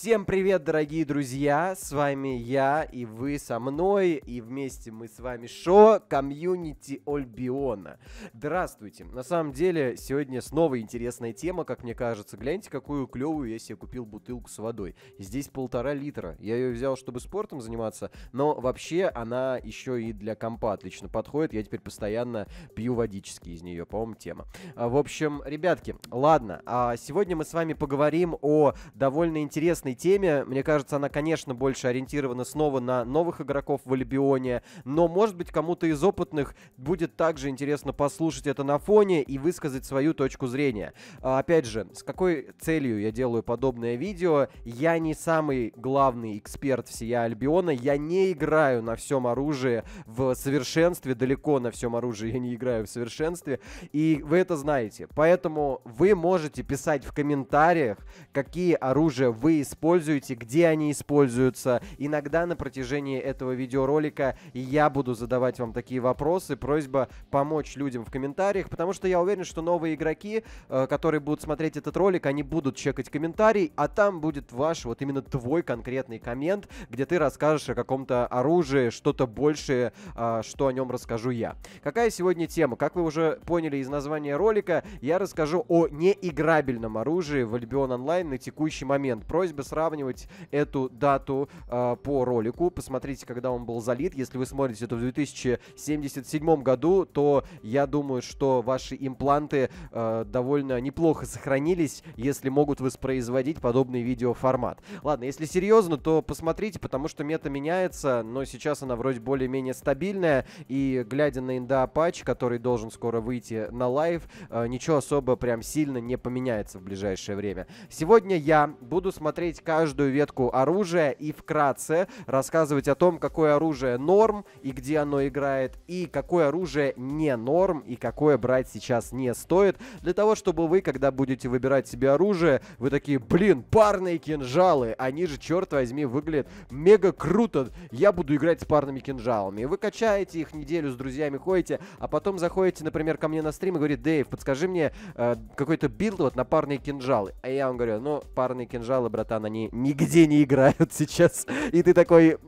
Всем привет, дорогие друзья! С вами я и вы со мной, и вместе мы с вами шоу комьюнити Ольбиона. Здравствуйте! На самом деле, сегодня снова интересная тема, как мне кажется. Гляньте, какую клевую я себе купил бутылку с водой. Здесь полтора литра. Я ее взял, чтобы спортом заниматься, но вообще она еще и для компа отлично подходит. Я теперь постоянно пью водички из нее, по-моему, тема. А, в общем, ребятки, ладно, а, сегодня мы с вами поговорим о довольно интересной интересной теме. Мне кажется, она, конечно, больше ориентирована снова на новых игроков в Альбионе, но, может быть, кому-то из опытных будет также интересно послушать это на фоне и высказать свою точку зрения. А, опять же, с какой целью я делаю подобное видео? Я не самый главный эксперт всея Альбиона, я не играю на всем оружии в совершенстве, далеко на всем оружии я не играю в совершенстве, и вы это знаете. Поэтому вы можете писать в комментариях, какие оружия вы используете, используете, где они используются. Иногда на протяжении этого видеоролика я буду задавать вам такие вопросы. Просьба помочь людям в комментариях, потому что я уверен, что новые игроки, э, которые будут смотреть этот ролик, они будут чекать комментарий, а там будет ваш, вот именно твой конкретный коммент, где ты расскажешь о каком-то оружии, что-то большее, а, что о нем расскажу я. Какая сегодня тема? Как вы уже поняли из названия ролика, я расскажу о неиграбельном оружии в Albion Online на текущий момент. Просьба сравнивать эту дату э, по ролику. Посмотрите, когда он был залит. Если вы смотрите это в 2077 году, то я думаю, что ваши импланты э, довольно неплохо сохранились, если могут воспроизводить подобный видеоформат. Ладно, если серьезно, то посмотрите, потому что мета меняется, но сейчас она вроде более-менее стабильная, и глядя на инда патч, который должен скоро выйти на лайв, э, ничего особо прям сильно не поменяется в ближайшее время. Сегодня я буду смотреть обсуждать каждую ветку оружия и вкратце рассказывать о том, какое оружие норм и где оно играет, и какое оружие не норм, и какое брать сейчас не стоит, для того, чтобы вы, когда будете выбирать себе оружие, вы такие, блин, парные кинжалы, они же, черт возьми, выглядят мега круто, я буду играть с парными кинжалами. вы качаете их неделю с друзьями, ходите, а потом заходите, например, ко мне на стрим и говорит, Дэйв, подскажи мне э, какой-то билд вот на парные кинжалы. А я вам говорю, ну, парные кинжалы, братан, они нигде не играют сейчас. И ты такой...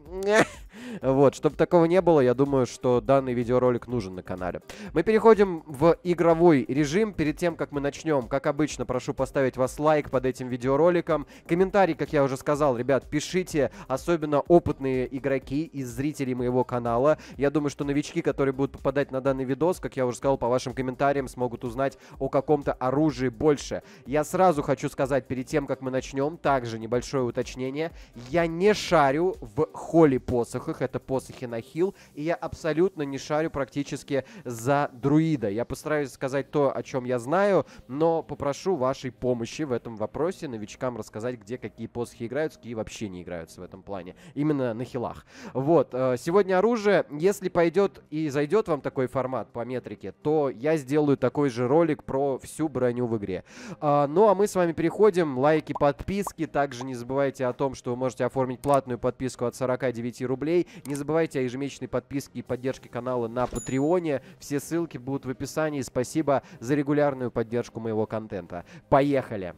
Вот, чтобы такого не было, я думаю, что данный видеоролик нужен на канале. Мы переходим в игровой режим. Перед тем, как мы начнем, как обычно, прошу поставить вас лайк под этим видеороликом. Комментарий, как я уже сказал, ребят, пишите, особенно опытные игроки и зрители моего канала. Я думаю, что новички, которые будут попадать на данный видос, как я уже сказал, по вашим комментариям смогут узнать о каком-то оружии больше. Я сразу хочу сказать, перед тем, как мы начнем, также небольшое уточнение. Я не шарю в холле посохах, это посохи на хил, и я абсолютно не шарю практически за друида. Я постараюсь сказать то, о чем я знаю, но попрошу вашей помощи в этом вопросе, новичкам рассказать, где какие посохи играются, какие вообще не играются в этом плане, именно на хилах. Вот, э, сегодня оружие, если пойдет и зайдет вам такой формат по метрике, то я сделаю такой же ролик про всю броню в игре. А, ну, а мы с вами переходим, лайки, подписки, также не забывайте о том, что вы можете оформить платную подписку от 49 рублей, не забывайте о ежемесячной подписке и поддержке канала на Патреоне. Все ссылки будут в описании. Спасибо за регулярную поддержку моего контента. Поехали!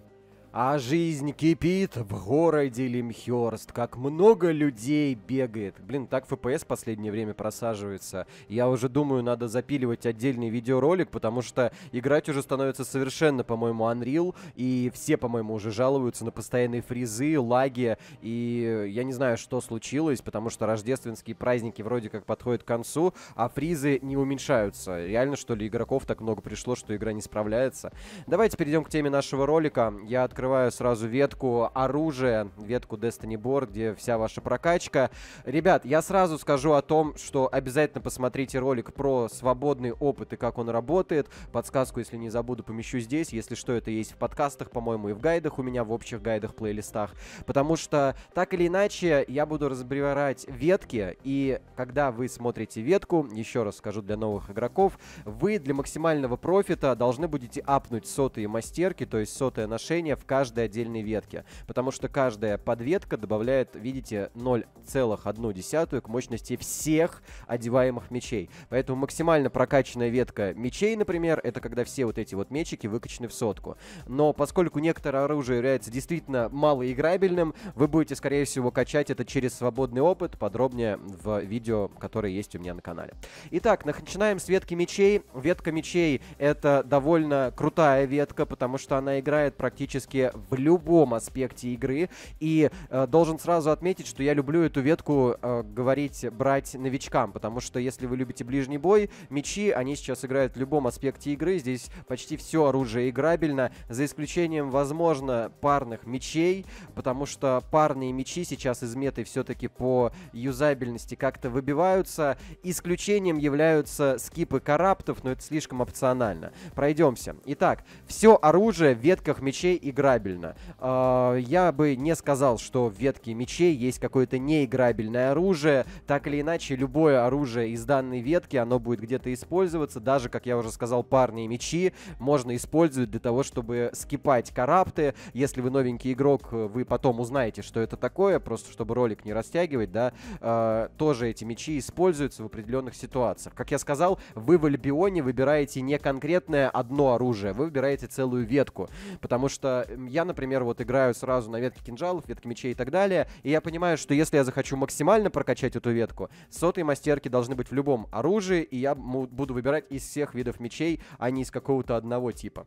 А жизнь кипит в городе Лимхерст. Как много людей бегает. Блин, так FPS последнее время просаживается. Я уже думаю, надо запиливать отдельный видеоролик, потому что играть уже становится совершенно, по-моему, Unreal. И все, по-моему, уже жалуются на постоянные фризы, лаги. И я не знаю, что случилось, потому что рождественские праздники вроде как подходят к концу, а фризы не уменьшаются. Реально, что ли, игроков так много пришло, что игра не справляется? Давайте перейдем к теме нашего ролика. Я открою открываю сразу ветку оружия, ветку Destiny Board, где вся ваша прокачка. Ребят, я сразу скажу о том, что обязательно посмотрите ролик про свободный опыт и как он работает. Подсказку, если не забуду, помещу здесь. Если что, это есть в подкастах, по-моему, и в гайдах у меня, в общих гайдах, плейлистах. Потому что, так или иначе, я буду разбирать ветки, и когда вы смотрите ветку, еще раз скажу для новых игроков, вы для максимального профита должны будете апнуть сотые мастерки, то есть сотое ношение в каждой отдельной ветке, потому что каждая подветка добавляет, видите, 0,1 к мощности всех одеваемых мечей. Поэтому максимально прокачанная ветка мечей, например, это когда все вот эти вот мечики выкачаны в сотку. Но поскольку некоторое оружие является действительно малоиграбельным, вы будете, скорее всего, качать это через свободный опыт, подробнее в видео, которое есть у меня на канале. Итак, начинаем с ветки мечей. Ветка мечей — это довольно крутая ветка, потому что она играет практически в любом аспекте игры. И э, должен сразу отметить, что я люблю эту ветку э, говорить, брать новичкам, потому что если вы любите ближний бой, мечи, они сейчас играют в любом аспекте игры. Здесь почти все оружие играбельно, за исключением, возможно, парных мечей, потому что парные мечи сейчас из меты все-таки по юзабельности как-то выбиваются. Исключением являются скипы караптов, но это слишком опционально. Пройдемся. Итак, все оружие в ветках мечей играет играбельно. А, я бы не сказал, что в ветке мечей есть какое-то неиграбельное оружие. Так или иначе, любое оружие из данной ветки, оно будет где-то использоваться. Даже, как я уже сказал, парни и мечи можно использовать для того, чтобы скипать карапты. Если вы новенький игрок, вы потом узнаете, что это такое, просто чтобы ролик не растягивать, да. А, тоже эти мечи используются в определенных ситуациях. Как я сказал, вы в Альбионе выбираете не конкретное одно оружие, вы выбираете целую ветку, потому что я, например, вот играю сразу на ветке кинжалов, ветке мечей и так далее, и я понимаю, что если я захочу максимально прокачать эту ветку, сотые мастерки должны быть в любом оружии, и я буду выбирать из всех видов мечей, а не из какого-то одного типа.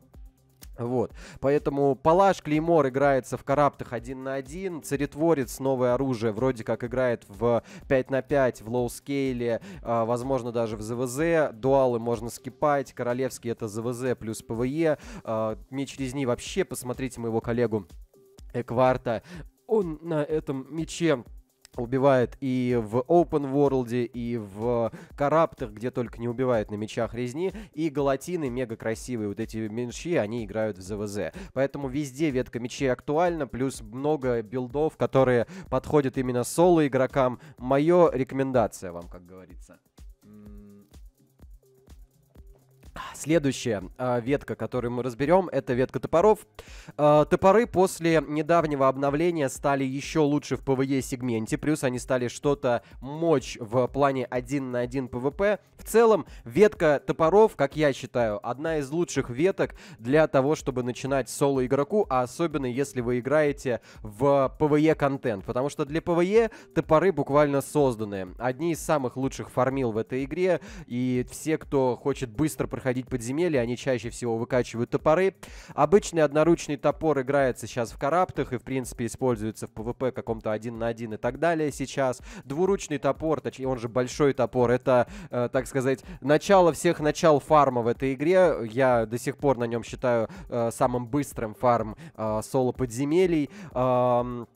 Вот. Поэтому Палаш Клеймор играется в Караптах один на один, Царетворец новое оружие вроде как играет в 5 на 5, в лоу-скейле, э, возможно даже в ЗВЗ, дуалы можно скипать, Королевский это ЗВЗ плюс ПВЕ, э, меч резни вообще, посмотрите моего коллегу Экварта, он на этом мече убивает и в Open World, и в Караптах, где только не убивают на мечах резни, и Галатины, мега красивые вот эти меньши они играют в ЗВЗ. Поэтому везде ветка мечей актуальна, плюс много билдов, которые подходят именно соло игрокам. Мое рекомендация вам, как говорится. Следующая а, ветка, которую мы разберем, это ветка топоров. А, топоры после недавнего обновления стали еще лучше в PvE сегменте, плюс они стали что-то мочь в плане 1 на 1 PvP. В целом, ветка топоров, как я считаю, одна из лучших веток для того, чтобы начинать соло игроку, а особенно если вы играете в PvE контент, потому что для PvE топоры буквально созданы. Одни из самых лучших фармил в этой игре, и все, кто хочет быстро проходить проходить подземелья, они чаще всего выкачивают топоры. Обычный одноручный топор играется сейчас в караптах и, в принципе, используется в ПВП каком-то один на один и так далее сейчас. Двуручный топор, точнее, он же большой топор, это, э, так сказать, начало всех начал фарма в этой игре. Я до сих пор на нем считаю э, самым быстрым фарм э, соло-подземелий. Э,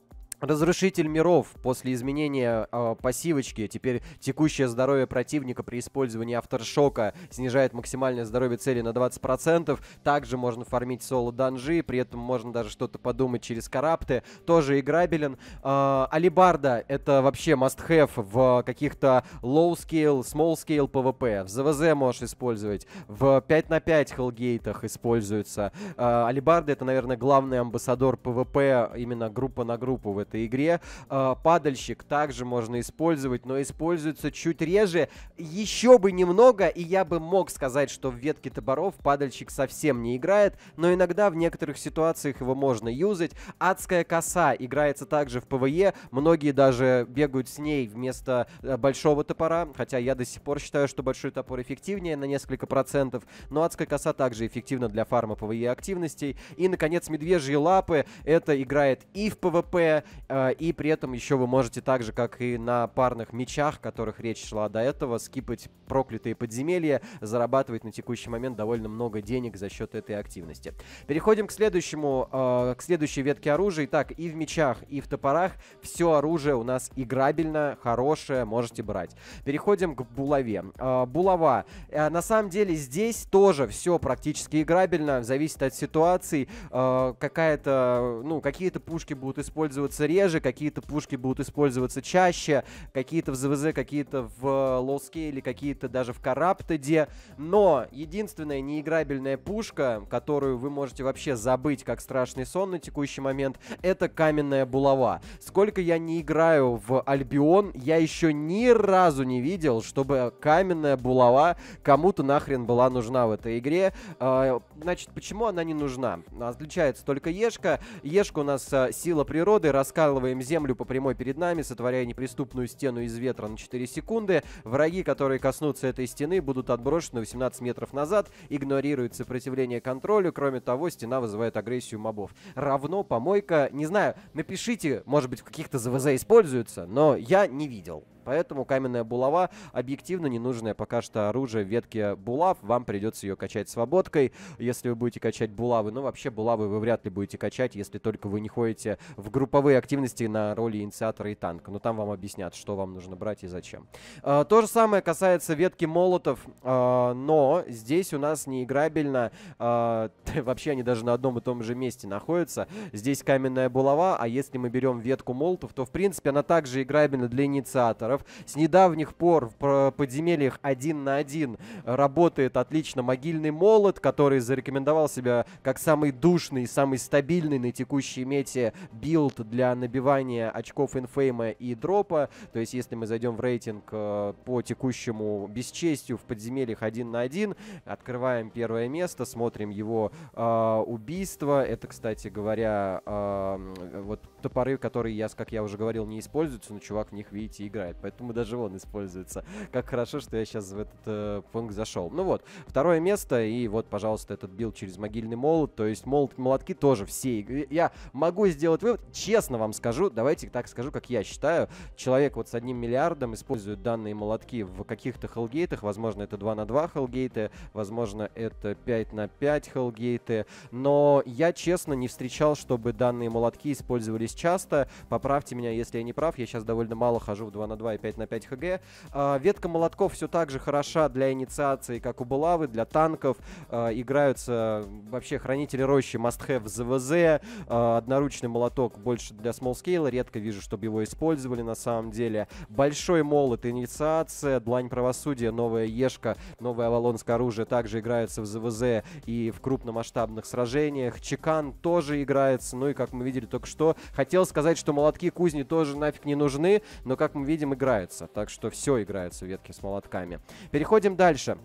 Разрушитель миров после изменения э, пассивочки. Теперь текущее здоровье противника при использовании авторшока снижает максимальное здоровье цели на 20%. Также можно фармить соло-данжи, при этом можно даже что-то подумать через карапты. Тоже играбелен. Э, алибарда — это вообще must-have в каких-то low-scale, small-scale PvP. В ЗВЗ можешь использовать. В 5 на 5 хеллгейтах используется. Э, алибарда — это, наверное, главный амбассадор PvP, именно группа на группу в этом этой игре. А, падальщик также можно использовать, но используется чуть реже. Еще бы немного, и я бы мог сказать, что в ветке таборов падальщик совсем не играет, но иногда в некоторых ситуациях его можно юзать. Адская коса играется также в ПВЕ, многие даже бегают с ней вместо э, большого топора, хотя я до сих пор считаю, что большой топор эффективнее на несколько процентов, но адская коса также эффективна для фарма ПВЕ активностей. И, наконец, медвежьи лапы. Это играет и в ПВП, Э, и при этом еще вы можете так же, как и на парных мечах, которых речь шла до этого, скипать проклятые подземелья, зарабатывать на текущий момент довольно много денег за счет этой активности. Переходим к следующему, э, к следующей ветке оружия. Итак, и в мечах, и в топорах все оружие у нас играбельно, хорошее, можете брать. Переходим к булаве. Э, булава. На самом деле здесь тоже все практически играбельно, зависит от ситуации. Какая-то, ну, какие-то пушки будут использоваться использоваться реже, какие-то пушки будут использоваться чаще, какие-то в ЗВЗ, какие-то в или э, какие-то даже в караптеде. Но единственная неиграбельная пушка, которую вы можете вообще забыть как страшный сон на текущий момент, это каменная булава. Сколько я не играю в Альбион, я еще ни разу не видел, чтобы каменная булава кому-то нахрен была нужна в этой игре. А, значит, почему она не нужна? Отличается только Ешка. Ешка у нас э, сила природы, рас раскалываем землю по прямой перед нами, сотворяя неприступную стену из ветра на 4 секунды. Враги, которые коснутся этой стены, будут отброшены 18 метров назад, игнорирует сопротивление контролю. Кроме того, стена вызывает агрессию мобов. Равно помойка, не знаю, напишите, может быть, в каких-то ЗВЗ используется, но я не видел. Поэтому каменная булава объективно ненужное пока что оружие в ветке булав. Вам придется ее качать свободкой, если вы будете качать булавы. Но ну, вообще булавы вы вряд ли будете качать, если только вы не ходите в групповые активности на роли инициатора и танка. Но там вам объяснят, что вам нужно брать и зачем. А, то же самое касается ветки молотов, а, но здесь у нас неиграбельно. А, вообще они даже на одном и том же месте находятся. Здесь каменная булава, а если мы берем ветку молотов, то в принципе она также играбельна для инициатора Захаров. С недавних пор в подземельях один на один работает отлично могильный молот, который зарекомендовал себя как самый душный, самый стабильный на текущей мете билд для набивания очков инфейма и дропа. То есть, если мы зайдем в рейтинг э, по текущему бесчестью в подземельях один на один, открываем первое место, смотрим его э, убийство. Это, кстати говоря, э, вот топоры, которые, я, как я уже говорил, не используются, но чувак в них, видите, играет поэтому даже он используется. Как хорошо, что я сейчас в этот э, пункт зашел. Ну вот, второе место, и вот, пожалуйста, этот билд через могильный молот, то есть молот, молотки тоже все. Я могу сделать вывод, честно вам скажу, давайте так скажу, как я считаю, человек вот с одним миллиардом использует данные молотки в каких-то хелгейтах, возможно, это 2 на 2 хелгейты, возможно, это 5 на 5 хелгейты, но я, честно, не встречал, чтобы данные молотки использовались часто. Поправьте меня, если я не прав, я сейчас довольно мало хожу в 2 на 2 и 5 на 5 ХГ. А, ветка молотков все так же хороша для инициации, как у Булавы, для танков. А, играются вообще хранители рощи must-have ЗВЗ. А, одноручный молоток больше для смолскейла. Редко вижу, чтобы его использовали на самом деле. Большой молот, инициация, длань правосудия, новая Ешка, новое Авалонское оружие также играется в ЗВЗ и в крупномасштабных сражениях. Чекан тоже играется, ну и как мы видели только что. Хотел сказать, что молотки кузни тоже нафиг не нужны, но как мы видим, играется. Так что все играется в ветке с молотками. Переходим дальше.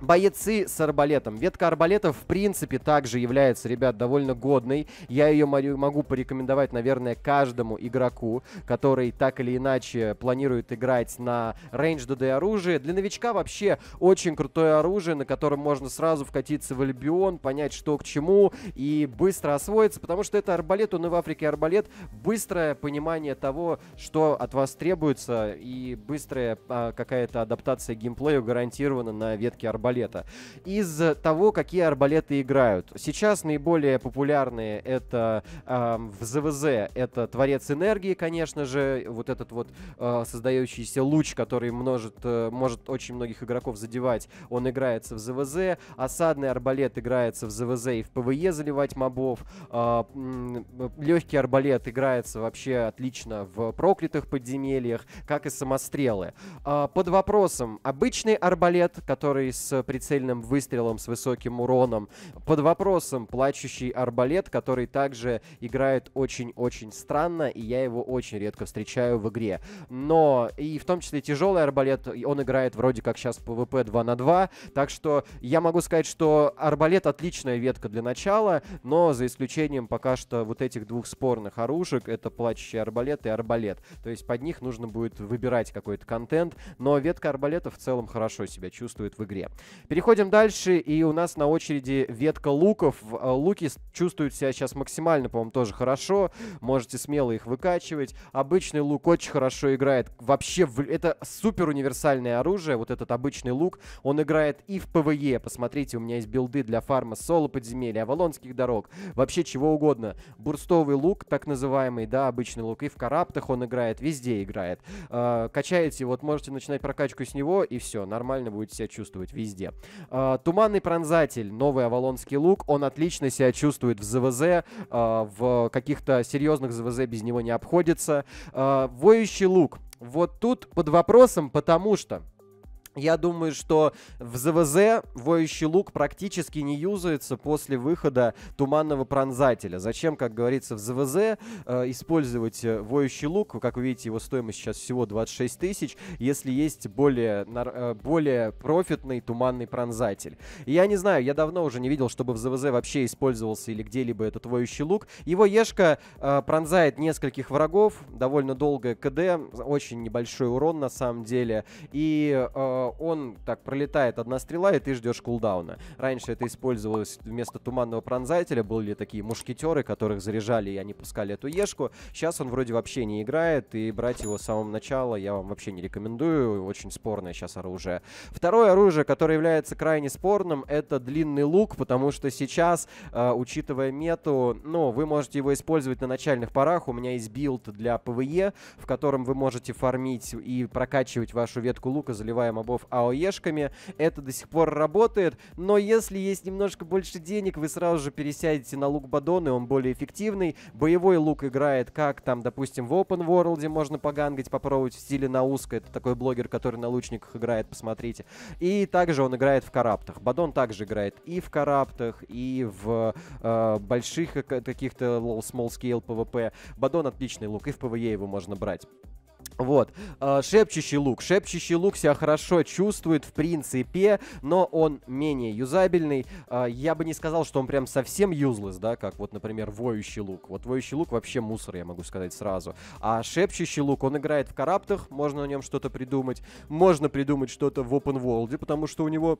Боецы с арбалетом. Ветка арбалета, в принципе, также является, ребят, довольно годной. Я ее могу порекомендовать, наверное, каждому игроку, который так или иначе планирует играть на рейндж ДД оружие. Для новичка вообще очень крутое оружие, на котором можно сразу вкатиться в Альбион, понять, что к чему, и быстро освоиться, потому что это арбалет, он и в Африке арбалет. Быстрое понимание того, что от вас требуется, и быстрая а, какая-то адаптация геймплею гарантирована на ветке арбалета арбалета. Из того, какие арбалеты играют. Сейчас наиболее популярные это э, в ЗВЗ, это Творец Энергии, конечно же, вот этот вот э, создающийся луч, который множит, э, может очень многих игроков задевать, он играется в ЗВЗ, осадный арбалет играется в ЗВЗ и в ПВЕ заливать мобов, э, легкий арбалет играется вообще отлично в проклятых подземельях, как и самострелы. Э, под вопросом обычный арбалет, который с прицельным выстрелом с высоким уроном. Под вопросом плачущий арбалет, который также играет очень-очень странно, и я его очень редко встречаю в игре. Но и в том числе тяжелый арбалет, он играет вроде как сейчас PvP 2 на 2, так что я могу сказать, что арбалет отличная ветка для начала, но за исключением пока что вот этих двух спорных оружек, это плачущий арбалет и арбалет. То есть под них нужно будет выбирать какой-то контент, но ветка арбалета в целом хорошо себя чувствует в игре. Переходим дальше, и у нас на очереди ветка луков. Э, луки чувствуют себя сейчас максимально, по-моему, тоже хорошо. Можете смело их выкачивать. Обычный лук очень хорошо играет. Вообще, это супер универсальное оружие, вот этот обычный лук. Он играет и в ПВЕ. Посмотрите, у меня есть билды для фарма соло подземелья, авалонских дорог. Вообще, чего угодно. Бурстовый лук, так называемый, да, обычный лук. И в караптах он играет, везде играет. Э, качаете, вот можете начинать прокачку с него, и все, нормально будете себя чувствовать везде везде. А, туманный пронзатель, новый авалонский лук, он отлично себя чувствует в ЗВЗ, а, в каких-то серьезных ЗВЗ без него не обходится. А, воющий лук, вот тут под вопросом, потому что я думаю, что в ЗВЗ воющий лук практически не юзается после выхода туманного пронзателя. Зачем, как говорится, в ЗВЗ э, использовать э, воющий лук? Как вы видите, его стоимость сейчас всего 26 тысяч, если есть более, э, более профитный туманный пронзатель. я не знаю, я давно уже не видел, чтобы в ЗВЗ вообще использовался или где-либо этот воющий лук. Его Ешка э, пронзает нескольких врагов, довольно долгое КД, очень небольшой урон на самом деле. И... Э, он так пролетает одна стрела, и ты ждешь кулдауна. Раньше это использовалось вместо туманного пронзателя, были такие мушкетеры, которых заряжали, и они пускали эту ешку. Сейчас он вроде вообще не играет, и брать его с самого начала я вам вообще не рекомендую, очень спорное сейчас оружие. Второе оружие, которое является крайне спорным, это длинный лук, потому что сейчас, э, учитывая мету, ну, вы можете его использовать на начальных порах. У меня есть билд для ПВЕ, в котором вы можете фармить и прокачивать вашу ветку лука, заливая мобов игроков АОЕшками. Это до сих пор работает, но если есть немножко больше денег, вы сразу же пересядете на лук Бадон, и он более эффективный. Боевой лук играет как там, допустим, в Open World можно погангать, попробовать в стиле на узко Это такой блогер, который на лучниках играет, посмотрите. И также он играет в караптах. Бадон также играет и в караптах, и в э, больших э, каких-то low small scale PvP. Бадон отличный лук, и в PvE его можно брать. Вот. Э, шепчущий лук. Шепчущий лук себя хорошо чувствует, в принципе, но он менее юзабельный. Э, я бы не сказал, что он прям совсем юзлес, да, как вот, например, воющий лук. Вот воющий лук вообще мусор, я могу сказать сразу. А шепчущий лук, он играет в караптах, можно на нем что-то придумать. Можно придумать что-то в open world, потому что у него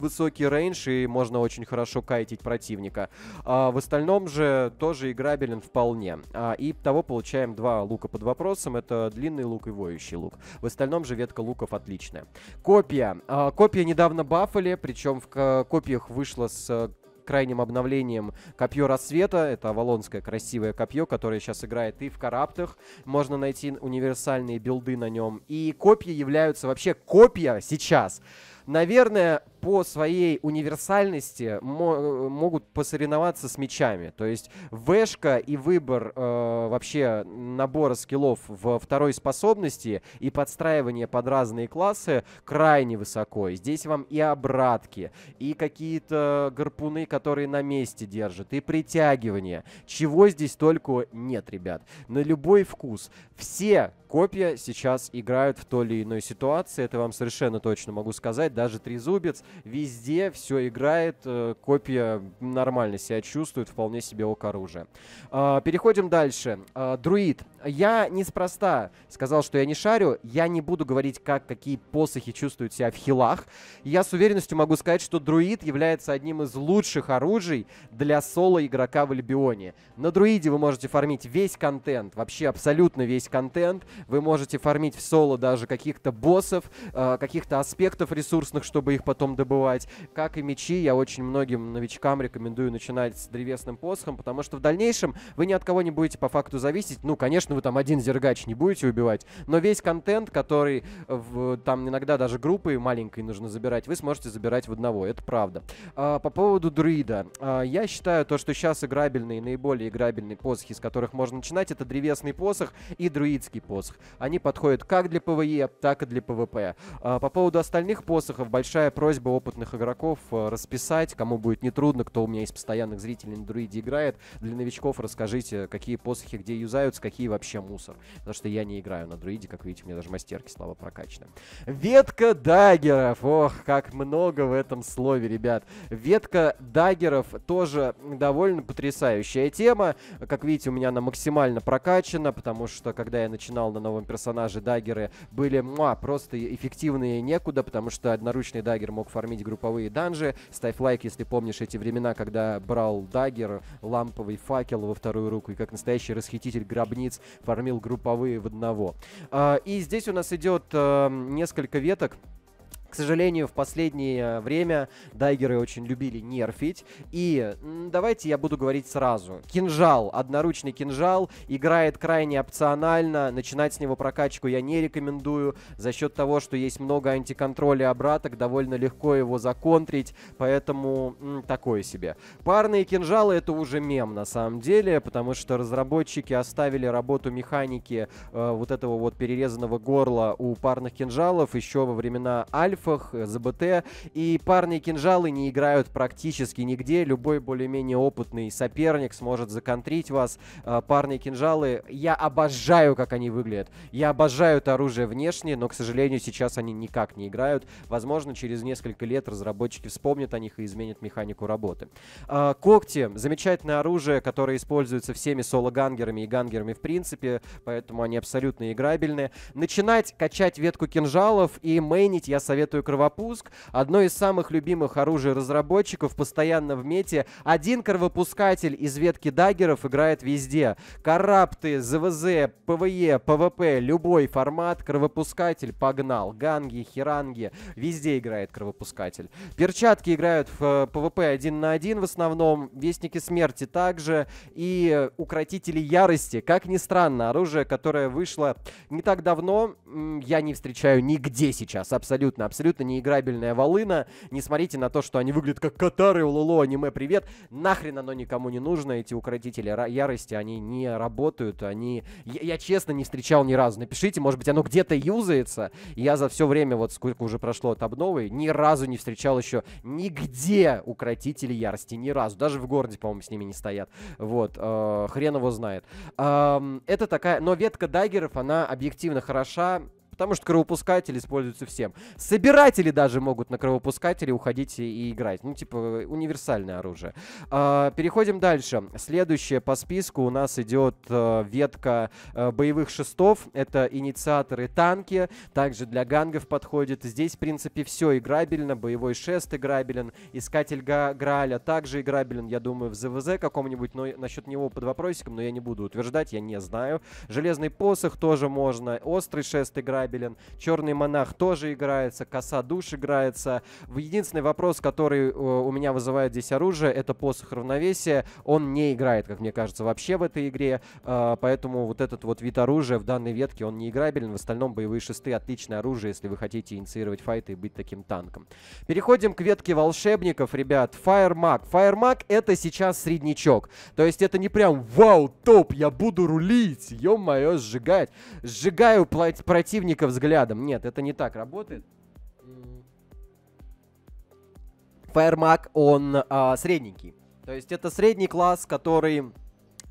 высокий рейндж, и можно очень хорошо кайтить противника. А в остальном же тоже играбелен вполне. А, и того получаем два лука под вопросом. Это длинный лук и воющий лук. В остальном же ветка луков отличная. Копия. А, копия недавно бафали, причем в копиях вышла с э, крайним обновлением копье рассвета. Это авалонское красивое копье, которое сейчас играет и в караптах. Можно найти универсальные билды на нем. И копья являются вообще копья сейчас. Наверное, по своей универсальности мо э, могут посоревноваться с мячами. То есть вешка и выбор э, вообще набора скиллов в второй способности и подстраивание под разные классы крайне высоко. И здесь вам и обратки, и какие-то гарпуны, которые на месте держат, и притягивание. Чего здесь только нет, ребят. На любой вкус. Все копья сейчас играют в той или иной ситуации. Это вам совершенно точно могу сказать. Даже трезубец, везде все играет, э, копия нормально себя чувствует, вполне себе оружие. А, переходим дальше. А, друид. Я неспроста сказал, что я не шарю. Я не буду говорить, как какие посохи чувствуют себя в хилах. Я с уверенностью могу сказать, что друид является одним из лучших оружий для соло игрока в Альбионе. На друиде вы можете фармить весь контент, вообще абсолютно весь контент. Вы можете фармить в соло даже каких-то боссов, э, каких-то аспектов ресурсных, чтобы их потом добывать. Как и мечи, я очень многим новичкам рекомендую начинать с древесным посохом, потому что в дальнейшем вы ни от кого не будете по факту зависеть. Ну, конечно, вы там один зергач не будете убивать, но весь контент, который в, там иногда даже группы маленькой нужно забирать, вы сможете забирать в одного, это правда. А, по поводу друида. А, я считаю то, что сейчас играбельные, наиболее играбельные посохи, из которых можно начинать, это древесный посох и друидский посох. Они подходят как для ПВЕ, так и для ПВП. А, по поводу остальных посохов большая просьба опытных игроков э, расписать, кому будет нетрудно, кто у меня из постоянных зрителей на друиде играет. Для новичков расскажите, какие посохи где юзаются, какие вообще мусор. Потому что я не играю на друиде, как видите, у меня даже мастерки слова прокачаны. Ветка даггеров. Ох, как много в этом слове, ребят. Ветка даггеров тоже довольно потрясающая тема. Как видите, у меня она максимально прокачана, потому что когда я начинал на новом персонаже, даггеры были муа, просто эффективные некуда, потому что одноручный даггер мог фармить фармить групповые данжи. Ставь лайк, если помнишь эти времена, когда брал дагер, ламповый факел во вторую руку и как настоящий расхититель гробниц фармил групповые в одного. А, и здесь у нас идет э, несколько веток. К сожалению, в последнее время дайгеры очень любили нерфить. И давайте я буду говорить сразу. Кинжал, одноручный кинжал, играет крайне опционально. Начинать с него прокачку я не рекомендую. За счет того, что есть много антиконтроля обраток, довольно легко его законтрить. Поэтому м, такое себе. Парные кинжалы это уже мем на самом деле, потому что разработчики оставили работу механики э, вот этого вот перерезанного горла у парных кинжалов еще во времена Альф эльфах, э, ЗБТ. И парни кинжалы не играют практически нигде. Любой более-менее опытный соперник сможет законтрить вас. Э, парни кинжалы, я обожаю, как они выглядят. Я обожаю это оружие внешне, но, к сожалению, сейчас они никак не играют. Возможно, через несколько лет разработчики вспомнят о них и изменят механику работы. Э, когти. Замечательное оружие, которое используется всеми соло-гангерами и гангерами в принципе, поэтому они абсолютно играбельные Начинать качать ветку кинжалов и мейнить я советую советую кровопуск. Одно из самых любимых оружий разработчиков постоянно в мете. Один кровопускатель из ветки даггеров играет везде. Карапты, ЗВЗ, ПВЕ, ПВП, любой формат, кровопускатель погнал. Ганги, херанги, везде играет кровопускатель. Перчатки играют в э, ПВП один на один в основном. Вестники смерти также. И укротители ярости. Как ни странно, оружие, которое вышло не так давно, я не встречаю нигде сейчас. Абсолютно, абсолютно абсолютно неиграбельная волына. Не смотрите на то, что они выглядят как катары, Лулу аниме, привет. Нахрен оно никому не нужно, эти укротители ярости, они не работают, они... Я, я честно не встречал ни разу. Напишите, может быть, оно где-то юзается. Я за все время, вот сколько уже прошло от обновы, ни разу не встречал еще нигде укротители ярости, ни разу. Даже в городе, по-моему, с ними не стоят. Вот, э, хрен его знает. Э, это такая... Но ветка даггеров, она объективно хороша, потому что кровопускатели используются всем. Собиратели даже могут на кровопускатели уходить и играть. Ну, типа, универсальное оружие. А, переходим дальше. Следующее по списку у нас идет э, ветка э, боевых шестов. Это инициаторы танки. Также для гангов подходит. Здесь, в принципе, все играбельно. Боевой шест играбелен. Искатель га Грааля а также играбелен, я думаю, в ЗВЗ каком-нибудь. Но насчет него под вопросиком, но я не буду утверждать, я не знаю. Железный посох тоже можно. Острый шест играбелен Кабелин, Черный монах тоже играется, Коса душ играется. Единственный вопрос, который э, у меня вызывает здесь оружие, это посох равновесия. Он не играет, как мне кажется, вообще в этой игре, э, поэтому вот этот вот вид оружия в данной ветке, он не играбелен. В остальном боевые шесты отличное оружие, если вы хотите инициировать файты и быть таким танком. Переходим к ветке волшебников, ребят. Фаермаг. Фаермаг это сейчас среднячок. То есть это не прям вау, топ, я буду рулить, ё-моё, сжигать. Сжигаю противника только взглядом. Нет, это не так работает. Фаермак, он а, средненький. То есть это средний класс, который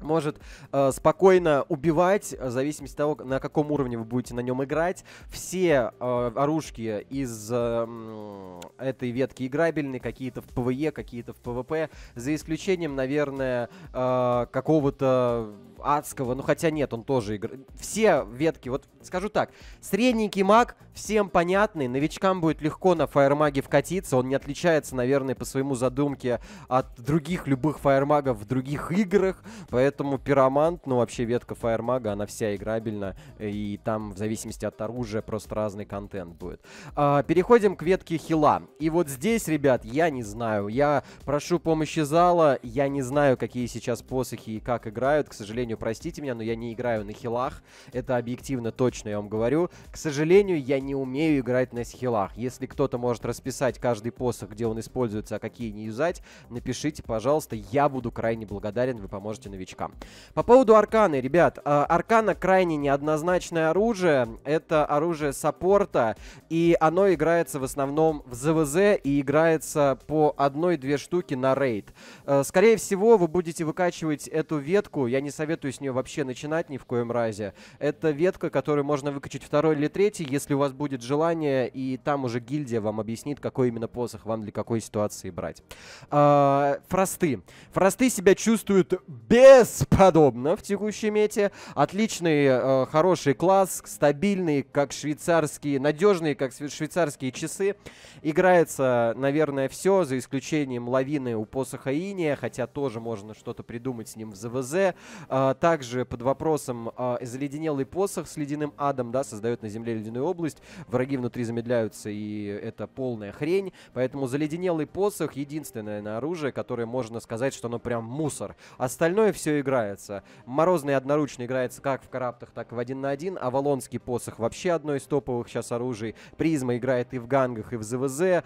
может э, спокойно убивать, э, в зависимости от того, на каком уровне вы будете на нем играть. Все э, оружки из э, этой ветки играбельны, какие-то в ПВЕ, какие-то в ПВП, за исключением, наверное, э, какого-то адского, ну хотя нет, он тоже игр... Все ветки, вот скажу так, средненький маг всем понятный, новичкам будет легко на фаермаге вкатиться, он не отличается, наверное, по своему задумке от других любых фаермагов в других играх, поэтому Поэтому пиромант, ну вообще ветка фаермага, она вся играбельна, э, и там в зависимости от оружия просто разный контент будет. А, переходим к ветке хила. И вот здесь, ребят, я не знаю. Я прошу помощи зала, я не знаю, какие сейчас посохи и как играют. К сожалению, простите меня, но я не играю на хилах. Это объективно точно, я вам говорю. К сожалению, я не умею играть на хилах. Если кто-то может расписать каждый посох, где он используется, а какие не юзать, напишите, пожалуйста. Я буду крайне благодарен, вы поможете новичкам коробка. По поводу арканы, ребят, э, аркана крайне неоднозначное оружие. Это оружие саппорта, и оно играется в основном в ЗВЗ и играется по одной-две штуки на рейд. Э, скорее всего, вы будете выкачивать эту ветку. Я не советую с нее вообще начинать ни в коем разе. Это ветка, которую можно выкачать второй или третий, если у вас будет желание, и там уже гильдия вам объяснит, какой именно посох вам для какой ситуации брать. Э, фросты. Фросты себя чувствуют без подобно в текущей мете. Отличный, э, хороший класс, стабильный, как швейцарские, надежные как швейцарские часы. Играется, наверное, все, за исключением лавины у посоха Иния, хотя тоже можно что-то придумать с ним в ЗВЗ. Э, также под вопросом э, заледенелый посох с ледяным адом, да, создает на земле ледяную область. Враги внутри замедляются, и это полная хрень. Поэтому заледенелый посох единственное на оружие, которое можно сказать, что оно прям мусор. Остальное все играется. Морозный одноручно играется как в караптах, так и в один на один. Авалонский посох вообще одно из топовых сейчас оружий. Призма играет и в гангах, и в ЗВЗ. Э,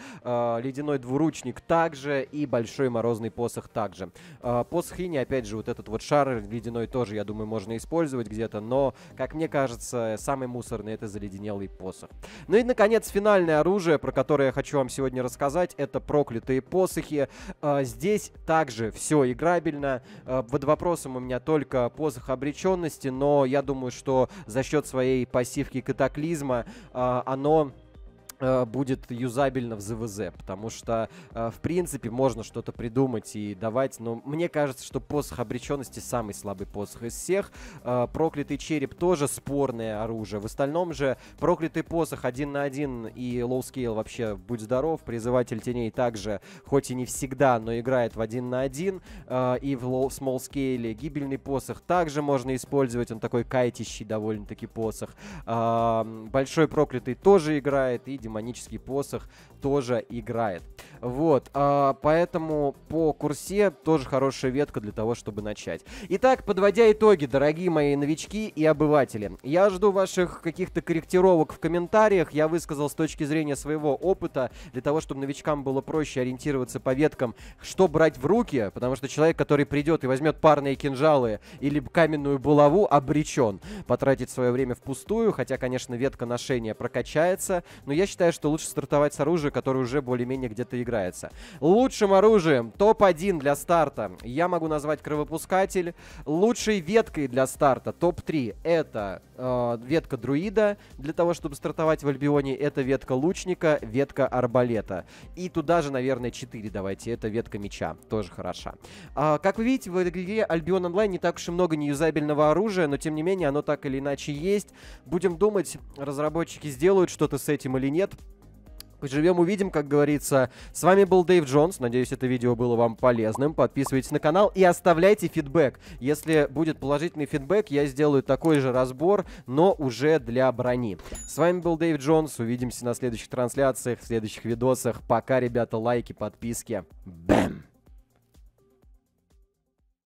ледяной двуручник также. И большой морозный посох также. Э, посох Ини, опять же, вот этот вот шар ледяной тоже, я думаю, можно использовать где-то. Но, как мне кажется, самый мусорный это заледенелый посох. Ну и, наконец, финальное оружие, про которое я хочу вам сегодня рассказать, это проклятые посохи. Э, здесь также все играбельно. Э, под вопрос вопросом у меня только позах обреченности, но я думаю, что за счет своей пассивки катаклизма а, оно Э, будет юзабельно в ЗВЗ, потому что, э, в принципе, можно что-то придумать и давать, но мне кажется, что посох обреченности самый слабый посох из всех. Э, проклятый череп тоже спорное оружие. В остальном же проклятый посох один на один и лоускейл вообще будь здоров. Призыватель теней также, хоть и не всегда, но играет в один на один. И в low, small scale гибельный посох также можно использовать. Он такой кайтищий довольно-таки посох. Большой проклятый тоже играет и демонстрирует демонический посох тоже играет. Вот, а, поэтому по курсе тоже хорошая ветка для того, чтобы начать. Итак, подводя итоги, дорогие мои новички и обыватели, я жду ваших каких-то корректировок в комментариях. Я высказал с точки зрения своего опыта, для того, чтобы новичкам было проще ориентироваться по веткам, что брать в руки, потому что человек, который придет и возьмет парные кинжалы или каменную булаву, обречен потратить свое время впустую, хотя, конечно, ветка ношения прокачается, но я считаю, что лучше стартовать с оружия, которое уже более-менее где-то играет играется. Лучшим оружием топ-1 для старта я могу назвать кровопускатель. Лучшей веткой для старта топ-3 это э, ветка друида для того, чтобы стартовать в Альбионе. Это ветка лучника, ветка арбалета. И туда же, наверное, 4 давайте. Это ветка меча. Тоже хороша. А, как вы видите, в игре Альбион Онлайн не так уж и много неюзабельного оружия, но тем не менее оно так или иначе есть. Будем думать, разработчики сделают что-то с этим или нет. Поживем, увидим, как говорится. С вами был Дэйв Джонс. Надеюсь, это видео было вам полезным. Подписывайтесь на канал и оставляйте фидбэк. Если будет положительный фидбэк, я сделаю такой же разбор, но уже для брони. С вами был Дэйв Джонс. Увидимся на следующих трансляциях, в следующих видосах. Пока, ребята, лайки, подписки. Бэм!